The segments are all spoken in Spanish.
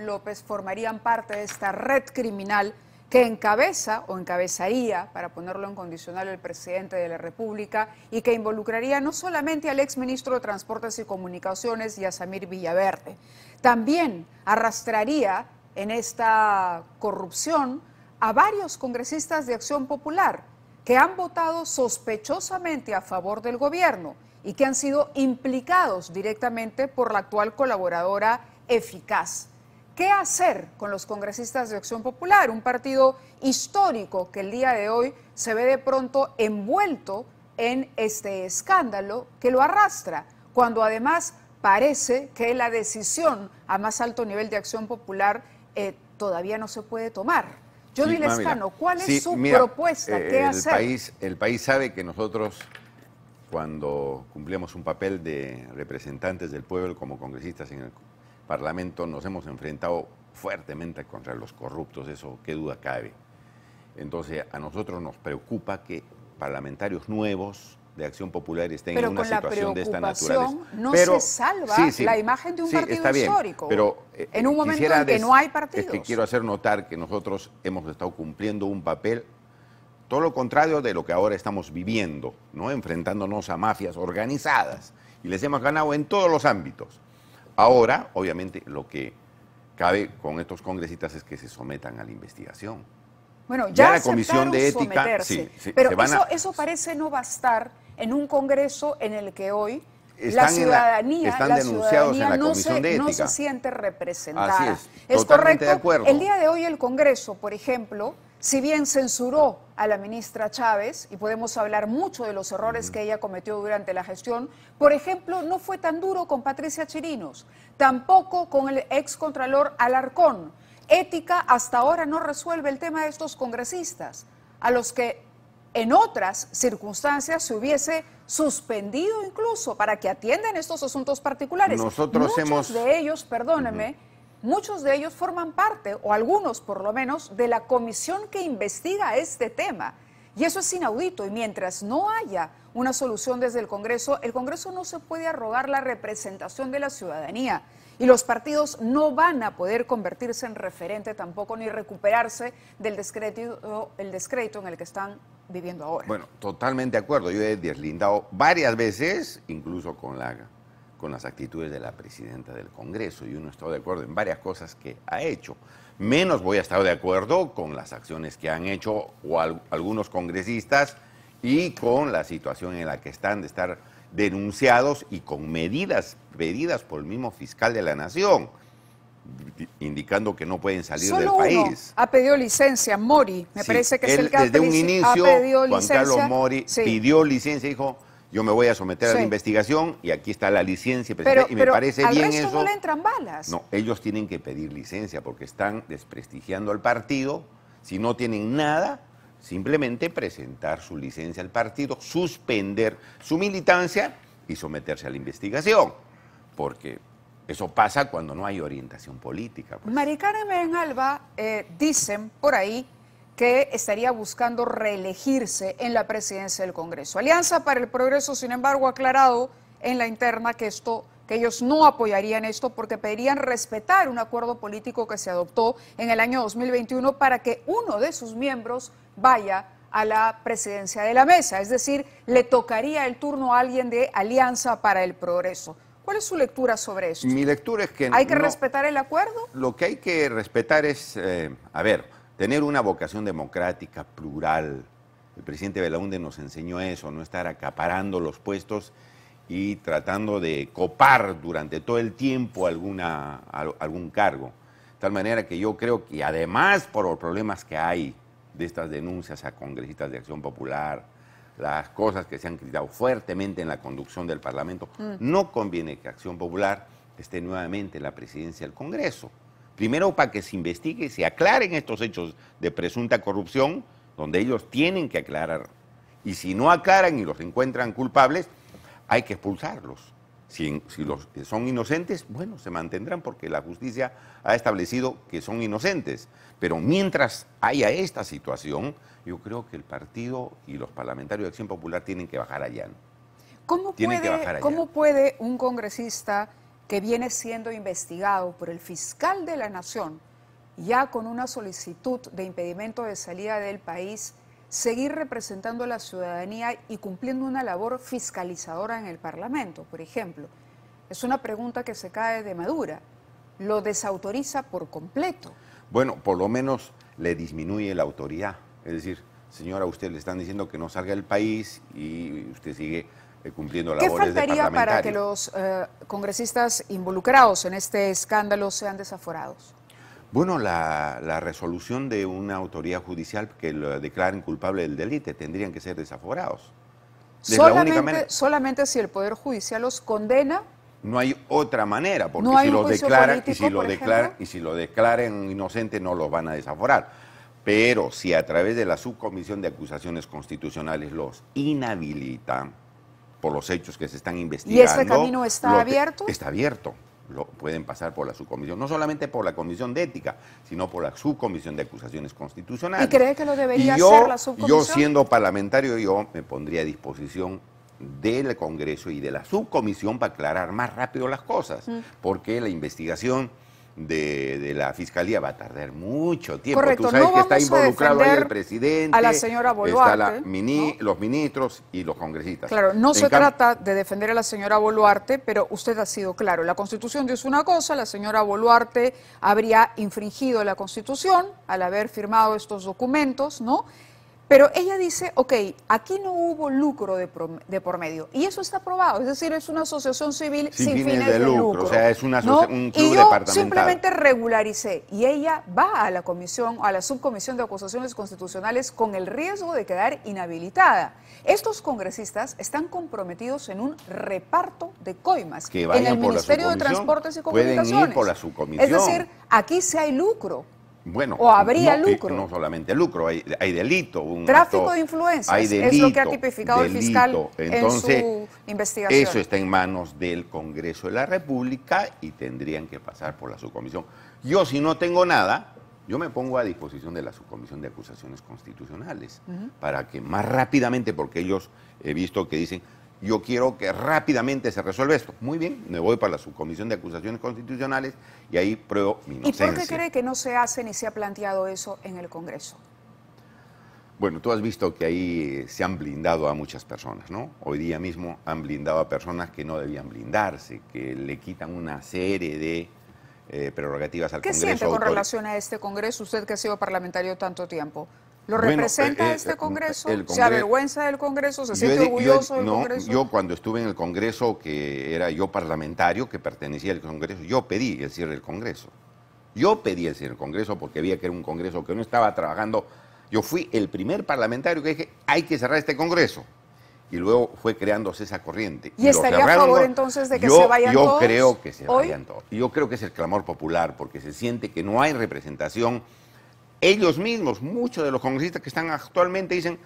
López formarían parte de esta red criminal que encabeza o encabezaría, para ponerlo en condicional, el presidente de la República y que involucraría no solamente al exministro de Transportes y Comunicaciones y a Samir Villaverde, también arrastraría en esta corrupción a varios congresistas de Acción Popular que han votado sospechosamente a favor del gobierno y que han sido implicados directamente por la actual colaboradora eficaz ¿Qué hacer con los congresistas de Acción Popular? Un partido histórico que el día de hoy se ve de pronto envuelto en este escándalo que lo arrastra, cuando además parece que la decisión a más alto nivel de Acción Popular eh, todavía no se puede tomar. Yo Lescano, ¿cuál es su propuesta? ¿Qué hacer? País, el país sabe que nosotros, cuando cumplimos un papel de representantes del pueblo como congresistas en el Parlamento nos hemos enfrentado fuertemente contra los corruptos, eso qué duda cabe. Entonces, a nosotros nos preocupa que parlamentarios nuevos de Acción Popular estén en una situación de esta naturaleza. No se salva la imagen de un partido histórico. Pero en eh, un momento en que no hay partidos. que quiero hacer notar que nosotros hemos estado cumpliendo un papel todo lo contrario de lo que ahora estamos viviendo, ¿no? enfrentándonos a mafias organizadas. Y les hemos ganado en todos los ámbitos. Ahora, obviamente, lo que cabe con estos congresistas es que se sometan a la investigación. Bueno, ya, la comisión de ética, pero eso, parece no bastar en un congreso en el que hoy la ciudadanía, no, se, siente representada. es, correcto. El día de hoy el Congreso, por ejemplo, si bien censuró a la ministra Chávez, y podemos hablar mucho de los errores que ella cometió durante la gestión, por ejemplo, no fue tan duro con Patricia Chirinos, tampoco con el excontralor Alarcón. Ética hasta ahora no resuelve el tema de estos congresistas, a los que en otras circunstancias se hubiese suspendido incluso para que atiendan estos asuntos particulares. Nosotros Muchos hemos... de ellos, perdóneme, Muchos de ellos forman parte, o algunos por lo menos, de la comisión que investiga este tema. Y eso es inaudito. Y mientras no haya una solución desde el Congreso, el Congreso no se puede arrogar la representación de la ciudadanía. Y los partidos no van a poder convertirse en referente tampoco ni recuperarse del descrédito, el descrédito en el que están viviendo ahora. Bueno, totalmente de acuerdo. Yo he deslindado varias veces, incluso con la con las actitudes de la presidenta del Congreso y uno está de acuerdo en varias cosas que ha hecho. Menos voy a estar de acuerdo con las acciones que han hecho o algunos congresistas y con la situación en la que están de estar denunciados y con medidas pedidas por el mismo fiscal de la nación indicando que no pueden salir del país. ha pedido licencia, Mori, me parece que es el desde un inicio, Juan Carlos Mori pidió licencia y dijo, yo me voy a someter a la investigación y aquí está la licencia y me parece bien eso. no le entran balas. No, ellos tienen que pedir licencia porque están desprestigiando al partido. Si no tienen nada, simplemente presentar su licencia al partido, suspender su militancia y someterse a la investigación, porque eso pasa cuando no hay orientación política. Maricana pues. Maricarmen Alba, eh, dicen por ahí que estaría buscando reelegirse en la presidencia del Congreso. Alianza para el Progreso, sin embargo, ha aclarado en la interna que esto que ellos no apoyarían esto porque pedirían respetar un acuerdo político que se adoptó en el año 2021 para que uno de sus miembros vaya a la presidencia de la mesa, es decir, le tocaría el turno a alguien de Alianza para el Progreso. ¿Cuál es su lectura sobre esto? Mi lectura es que... ¿Hay que respetar el acuerdo? Lo que hay que respetar es, eh, a ver, tener una vocación democrática, plural. El presidente Belaunde nos enseñó eso, no estar acaparando los puestos y tratando de copar durante todo el tiempo alguna, algún cargo. De tal manera que yo creo que además por los problemas que hay de estas denuncias a congresistas de Acción Popular, las cosas que se han criticado fuertemente en la conducción del Parlamento, mm. no conviene que Acción Popular esté nuevamente en la presidencia del Congreso primero para que se investigue y se aclaren estos hechos de presunta corrupción, donde ellos tienen que aclarar. Y si no aclaran y los encuentran culpables, hay que expulsarlos. Si, los son inocentes, bueno, se mantendrán porque la justicia ha establecido que son inocentes. Pero mientras haya esta situación, yo creo que el partido y los parlamentarios de Acción Popular tienen que bajar allá. que bajar allá. ¿cómo puede un congresista que viene siendo investigado por el fiscal de la Nación, ya con una solicitud de impedimento de salida del país, seguir representando a la ciudadanía y cumpliendo una labor fiscalizadora en el Parlamento, por ejemplo? Es una pregunta que se cae de madura. ¿Lo desautoriza por completo? Bueno, por lo menos le disminuye la autoridad. Es decir, señora, usted le están diciendo que no salga del país y usted sigue eh, cumpliendo ¿Qué faltaría para que los eh, congresistas involucrados en este escándalo sean desaforados? Bueno, la, resolución de una autoridad judicial que lo declaren culpable del delito tendrían que ser desaforados. Solamente, si el Poder Judicial los condena. No hay otra manera, porque si, declaran, y si, lo declaran, inocente si lo no los van a desaforar. Pero si a través de la subcomisión de acusaciones constitucionales los inhabilitan, por los hechos que se están investigando. ¿Y este camino está abierto? Está abierto. Lo, pueden pasar por la subcomisión, no solamente por la comisión de ética, sino por la subcomisión de acusaciones constitucionales. ¿Y cree que lo debería hacer la subcomisión? Yo siendo parlamentario, yo me pondría a disposición del Congreso y de la subcomisión para aclarar más rápido las cosas, mm. porque la investigación de, la fiscalía va a tardar mucho tiempo. Correcto, sabes no que está involucrado el presidente, a la señora Boluarte, está los ministros y los congresistas. Claro, no se trata de defender a la señora Boluarte, pero usted ha sido claro. La Constitución dice una cosa, la señora Boluarte habría infringido la Constitución al haber firmado estos documentos, ¿no? Pero ella dice, ok, aquí no hubo lucro de, por, medio. Y eso está aprobado, es decir, es una asociación civil sin, fines, de, lucro, O sea, es un club y yo simplemente regularicé. Y ella va a la comisión, a la subcomisión de acusaciones constitucionales con el riesgo de quedar inhabilitada. Estos congresistas están comprometidos en un reparto de coimas que en el Ministerio de Transportes y Comunicaciones. Pueden ir por la subcomisión. Es decir, aquí sí hay lucro. Bueno, o habría no, eh, lucro. No solamente lucro, hay, delito. Un Tráfico de influencias es lo que ha tipificado el fiscal Entonces, investigación. Eso está en manos del Congreso de la República y tendrían que pasar por la subcomisión. Yo, si no tengo nada, yo me pongo a disposición de la subcomisión de acusaciones constitucionales para que más rápidamente, porque ellos he visto que dicen, yo quiero que rápidamente se resuelva esto. Muy bien, me voy para la subcomisión de acusaciones constitucionales y ahí pruebo mi inocencia. ¿Y por qué cree que no se hace ni se ha planteado eso en el Congreso? Bueno, tú has visto que ahí se han blindado a muchas personas, ¿no? Hoy día mismo han blindado a personas que no debían blindarse, que le quitan una serie de eh, prerrogativas al Congreso. ¿Qué siente con relación a este Congreso usted que ha sido parlamentario tanto tiempo? ¿Lo representa eh, este eh, Congreso? ¿Se avergüenza del Congreso? ¿Se siente orgulloso del Congreso? Yo cuando estuve en el Congreso, que era yo parlamentario, que pertenecía al Congreso, yo pedí el cierre del Congreso. Yo pedí el cierre del Congreso porque había que era un Congreso que no estaba trabajando. Yo fui el primer parlamentario que dije, hay que cerrar este Congreso. Y luego fue creándose esa corriente. ¿Y, estaría a favor entonces de que se vayan todos? Yo creo que se vayan todos. Yo creo que es el clamor popular porque se siente que no hay representación ellos mismos, muchos de los congresistas que están actualmente dicen,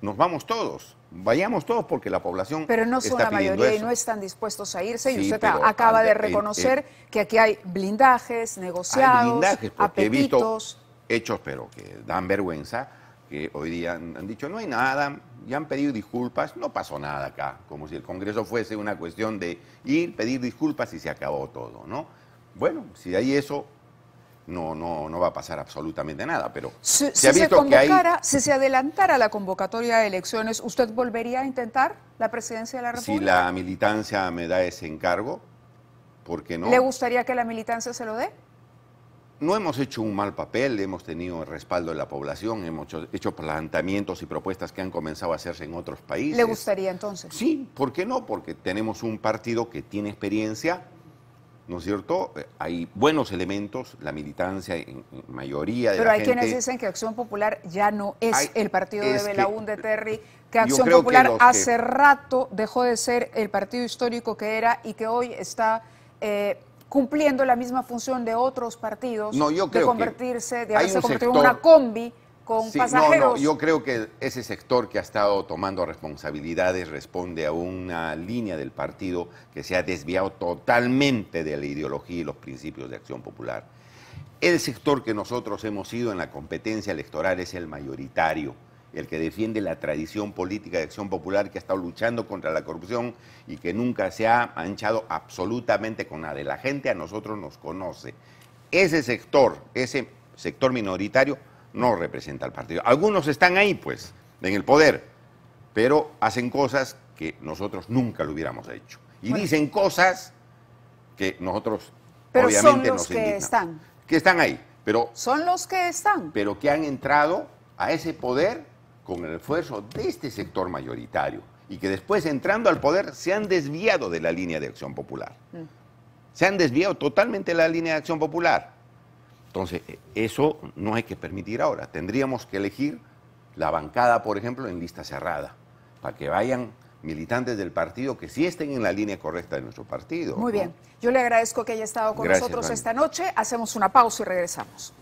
nos vamos todos, vayamos todos porque la población. Pero no son la mayoría y no están dispuestos a irse. y usted acaba de reconocer eh, que aquí hay blindajes, negociados, hay blindajes He hechos, pero que dan vergüenza, que hoy día han dicho no hay nada, ya han pedido disculpas, no pasó nada acá, como si el Congreso fuese una cuestión de ir, pedir disculpas y se acabó todo, ¿no? Bueno, si hay eso, no, no, no va a pasar absolutamente nada. Pero si se, se adelantara la convocatoria de elecciones, ¿usted volvería a intentar la presidencia de la República? Si la militancia me da ese encargo, ¿por qué no? ¿Le gustaría que la militancia se lo dé? No hemos hecho un mal papel, hemos tenido el respaldo de la población, hemos hecho, hecho planteamientos y propuestas que han comenzado a hacerse en otros países. ¿Le gustaría entonces? Sí, ¿por qué no? Porque tenemos un partido que tiene experiencia, ¿no es cierto? Eh, hay buenos elementos, la militancia en, mayoría de Pero hay quienes dicen que Acción Popular ya no es el partido de Belaún de Terry, que Acción Popular hace rato dejó de ser el partido histórico que era y que hoy está eh, cumpliendo la misma función de otros partidos, no, de convertirse, de haberse convertido en una combi con pasajeros. No, no, yo creo que ese sector que ha estado tomando responsabilidades responde a una línea del partido que se ha desviado totalmente de la ideología y los principios de acción popular. El sector que nosotros hemos sido en la competencia electoral es el mayoritario, el que defiende la tradición política de acción popular que ha estado luchando contra la corrupción y que nunca se ha manchado absolutamente con nadie, La gente a nosotros nos conoce. Ese sector, ese sector minoritario, no representa al partido. Algunos están ahí, pues, en el poder, pero hacen cosas que nosotros nunca lo hubiéramos hecho. Y dicen cosas que nosotros pero son los que están. Que están ahí, pero son los que están. Pero que han entrado a ese poder con el esfuerzo de este sector mayoritario y que después entrando al poder se han desviado de la línea de acción popular. Mm. Se han desviado totalmente de la línea de acción popular. Entonces, e, eso no hay que permitir ahora. Tendríamos que elegir la bancada, por ejemplo, en lista cerrada, para que vayan militantes del partido que sí estén en la línea correcta de nuestro partido. Muy bien. Yo le agradezco que haya estado con nosotros esta noche. Hacemos una pausa y regresamos.